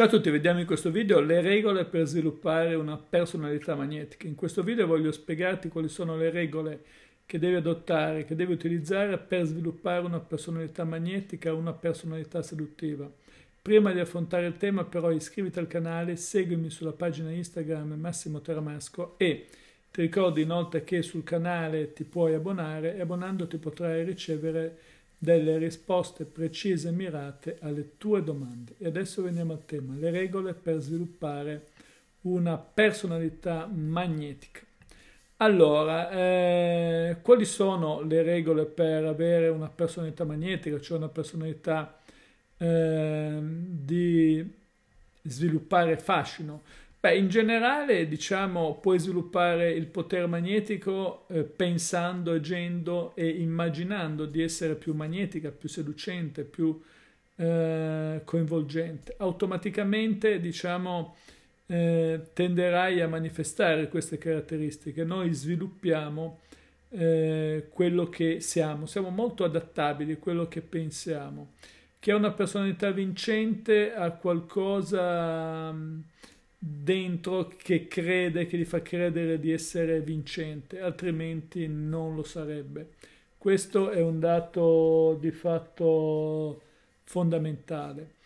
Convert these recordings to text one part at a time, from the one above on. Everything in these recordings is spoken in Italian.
Ciao a tutti, vediamo in questo video le regole per sviluppare una personalità magnetica. In questo video voglio spiegarti quali sono le regole che devi adottare, che devi utilizzare per sviluppare una personalità magnetica, una personalità seduttiva. Prima di affrontare il tema però iscriviti al canale, seguimi sulla pagina Instagram Massimo Teramasco e ti ricordo inoltre che sul canale ti puoi abbonare e abbonandoti potrai ricevere delle risposte precise e mirate alle tue domande. E adesso veniamo al tema, le regole per sviluppare una personalità magnetica. Allora, eh, quali sono le regole per avere una personalità magnetica, cioè una personalità eh, di sviluppare fascino? Beh, in generale, diciamo, puoi sviluppare il potere magnetico eh, pensando, agendo e immaginando di essere più magnetica, più seducente, più eh, coinvolgente. Automaticamente, diciamo, eh, tenderai a manifestare queste caratteristiche. Noi sviluppiamo eh, quello che siamo, siamo molto adattabili a quello che pensiamo. Chi ha una personalità vincente ha qualcosa... Mh, mm, dentro che crede, che gli fa credere di essere vincente, altrimenti non lo sarebbe. Questo è un dato di fatto fondamentale.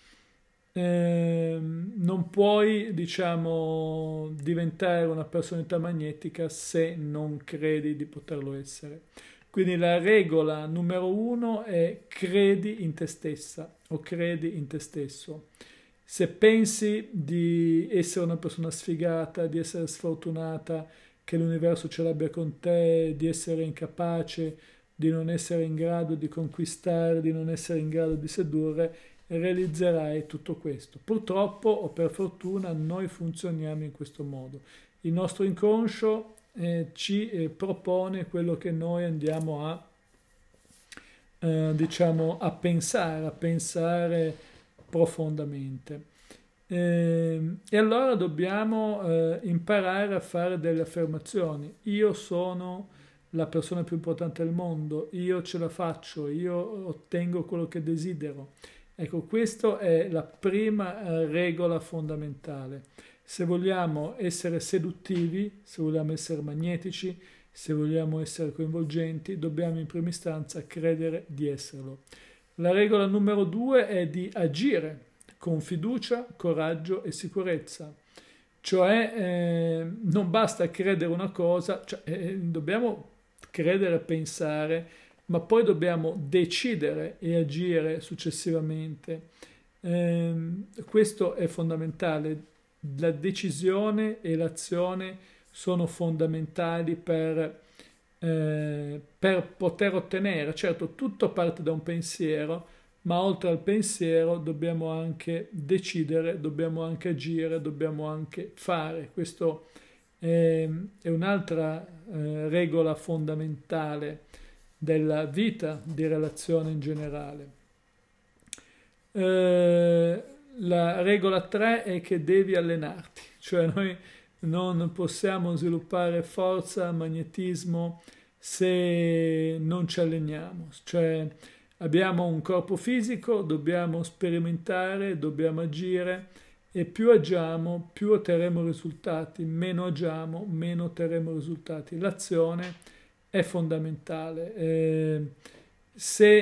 Eh, non puoi, diciamo, diventare una personalità magnetica se non credi di poterlo essere. Quindi la regola numero uno è credi in te stessa o credi in te stesso. Se pensi di essere una persona sfigata, di essere sfortunata, che l'universo ce l'abbia con te, di essere incapace, di non essere in grado di conquistare, di non essere in grado di sedurre, realizzerai tutto questo. Purtroppo o per fortuna noi funzioniamo in questo modo. Il nostro inconscio eh, ci eh, propone quello che noi andiamo a, eh, diciamo, a pensare, a pensare profondamente. Ehm, e, allora dobbiamo eh, imparare a fare delle affermazioni. Io sono la persona più importante del mondo, io ce la faccio, io ottengo quello che desidero. Ecco, questa è la prima eh, regola fondamentale. Se vogliamo essere seduttivi, se vogliamo essere magnetici, se vogliamo essere coinvolgenti, dobbiamo in prima istanza credere di esserlo. La regola numero due è di agire con fiducia, coraggio e sicurezza. Cioè eh, non basta credere una cosa, cioè, eh, eh dobbiamo credere, e pensare, ma poi dobbiamo decidere e agire successivamente. Eh, questo è fondamentale. La decisione e l'azione sono fondamentali per eh, per poter ottenere. Certo, tutto parte da un pensiero, ma oltre al pensiero dobbiamo anche decidere, dobbiamo anche agire, dobbiamo anche fare. Questo è, ehm, è un'altra eh, regola fondamentale della vita di relazione in generale. Eh, la regola 3 è che devi allenarti, cioè noi non possiamo sviluppare forza, magnetismo se non ci alleniamo. Cioè abbiamo un corpo fisico, dobbiamo sperimentare, dobbiamo agire e più agiamo, più otterremo risultati, meno agiamo, meno otterremo risultati. L'azione è fondamentale. Eh, se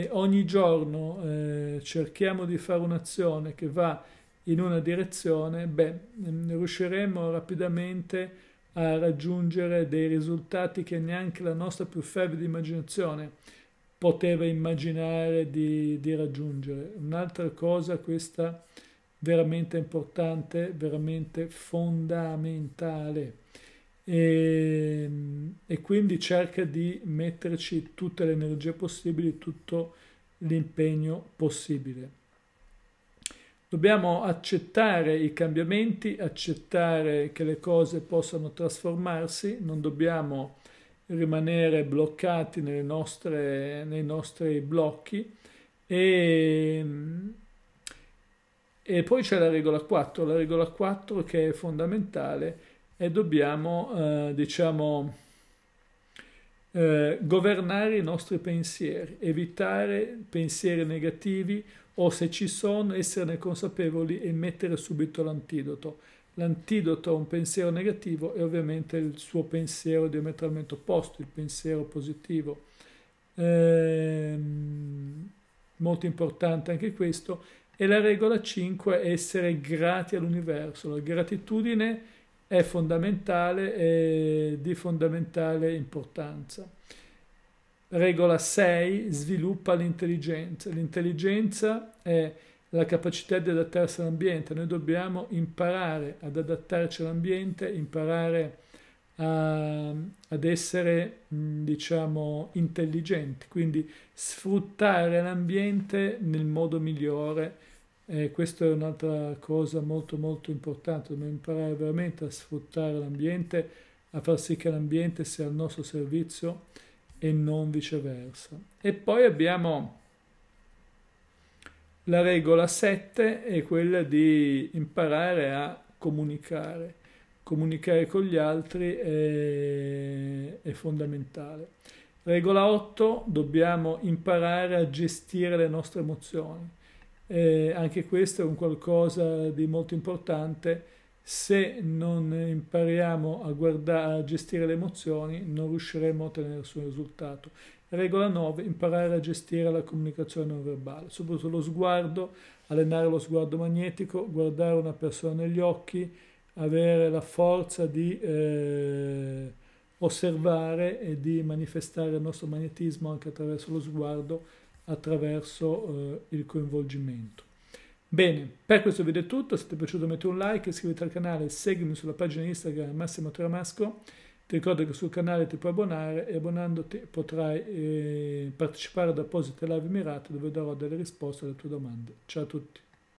eh, ogni giorno eh, cerchiamo di fare un'azione che va in una direzione, beh, mm, riusciremo rapidamente a raggiungere dei risultati che neanche la nostra più fervida immaginazione poteva immaginare di, di raggiungere. Un'altra cosa, questa veramente importante, veramente fondamentale. E, ehm, e, quindi cerca di metterci tutte le energie possibili, tutto l'impegno possibile. Dobbiamo accettare i cambiamenti, accettare che le cose possano trasformarsi, non dobbiamo rimanere bloccati nostre, nei nostri blocchi e, e poi c'è la regola 4, la regola 4 che è fondamentale e dobbiamo eh, diciamo eh, governare i nostri pensieri, evitare pensieri negativi, o se ci sono esserne consapevoli e mettere subito l'antidoto. L'antidoto a un pensiero negativo è ovviamente il suo pensiero diametralmente opposto, il pensiero positivo. Ehm, molto importante anche questo. E la regola 5 è essere grati all'universo. La gratitudine è fondamentale e di fondamentale importanza. Regola 6. Sviluppa l'intelligenza. L'intelligenza è la capacità di adattarsi all'ambiente. Noi dobbiamo imparare ad adattarci all'ambiente, imparare a, ad essere, diciamo, intelligenti, quindi sfruttare l'ambiente nel modo migliore. E eh, questa è un'altra cosa molto molto importante, dobbiamo imparare veramente a sfruttare l'ambiente, a far sì che l'ambiente sia al nostro servizio e non viceversa. E poi abbiamo la regola 7 è quella di imparare a comunicare. Comunicare con gli altri è, è fondamentale. Regola 8, dobbiamo imparare a gestire le nostre emozioni. Eh, anche questo è un qualcosa di molto importante se non impariamo a, guardare, a gestire le emozioni non riusciremo a ottenere nessun risultato. Regola 9, imparare a gestire la comunicazione non verbale, soprattutto lo sguardo, allenare lo sguardo magnetico, guardare una persona negli occhi, avere la forza di eh, osservare e di manifestare il nostro magnetismo anche attraverso lo sguardo, attraverso eh, il coinvolgimento. Bene, per questo video è tutto, se ti è piaciuto metti un like, iscriviti al canale, seguimi sulla pagina Instagram Massimo Tramasco, ti ricordo che sul canale ti puoi abbonare e abbonandoti potrai eh, partecipare ad apposite live mirate dove darò delle risposte alle tue domande. Ciao a tutti!